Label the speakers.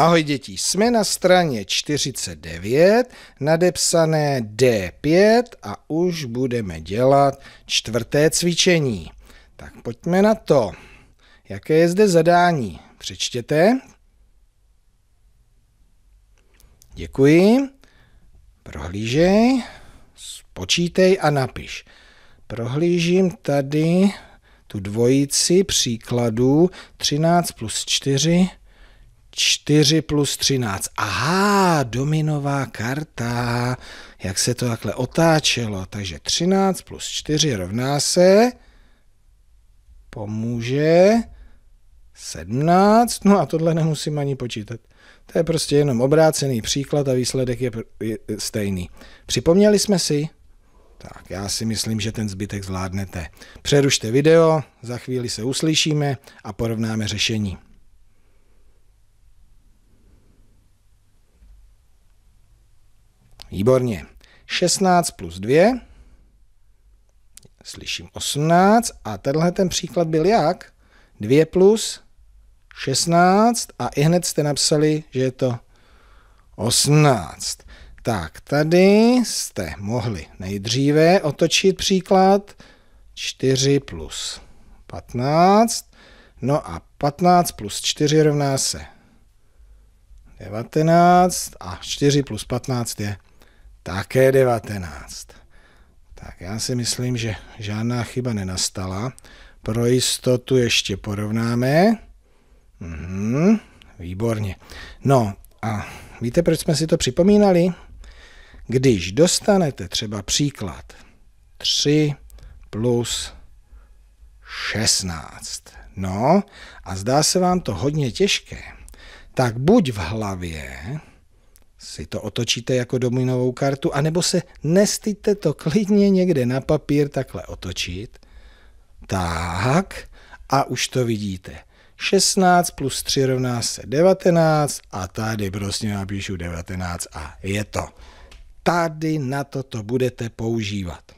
Speaker 1: Ahoj děti, jsme na straně 49, nadepsané D5 a už budeme dělat čtvrté cvičení. Tak pojďme na to. Jaké je zde zadání? Přečtěte. Děkuji. Prohlížej, spočítej a napiš. Prohlížím tady tu dvojici příkladů 13 plus 4 4 plus 13. Aha, dominová karta. Jak se to takhle otáčelo. Takže 13 plus 4 rovná se... Pomůže... 17. No a tohle nemusím ani počítat. To je prostě jenom obrácený příklad a výsledek je, je stejný. Připomněli jsme si? Tak, já si myslím, že ten zbytek zvládnete. Přerušte video, za chvíli se uslyšíme a porovnáme řešení. Výborně. 16 plus 2. Slyším 18. A tenhle ten příklad byl jak? 2 plus 16 a i hned jste napsali, že je to 18. Tak, tady jste mohli nejdříve otočit příklad 4 plus 15. No a 15 plus 4 rovná se 19 a 4 plus 15 je také 19. Tak já si myslím, že žádná chyba nenastala. Pro jistotu ještě porovnáme. Mhm, výborně. No a víte, proč jsme si to připomínali? Když dostanete třeba příklad 3 plus 16. No a zdá se vám to hodně těžké, tak buď v hlavě si to otočíte jako dominovou kartu, anebo se nestyďte to klidně někde na papír takhle otočit. Tak, a už to vidíte. 16 plus 3 rovná se 19 a tady prostě napíšu 19 a je to. Tady na to to budete používat.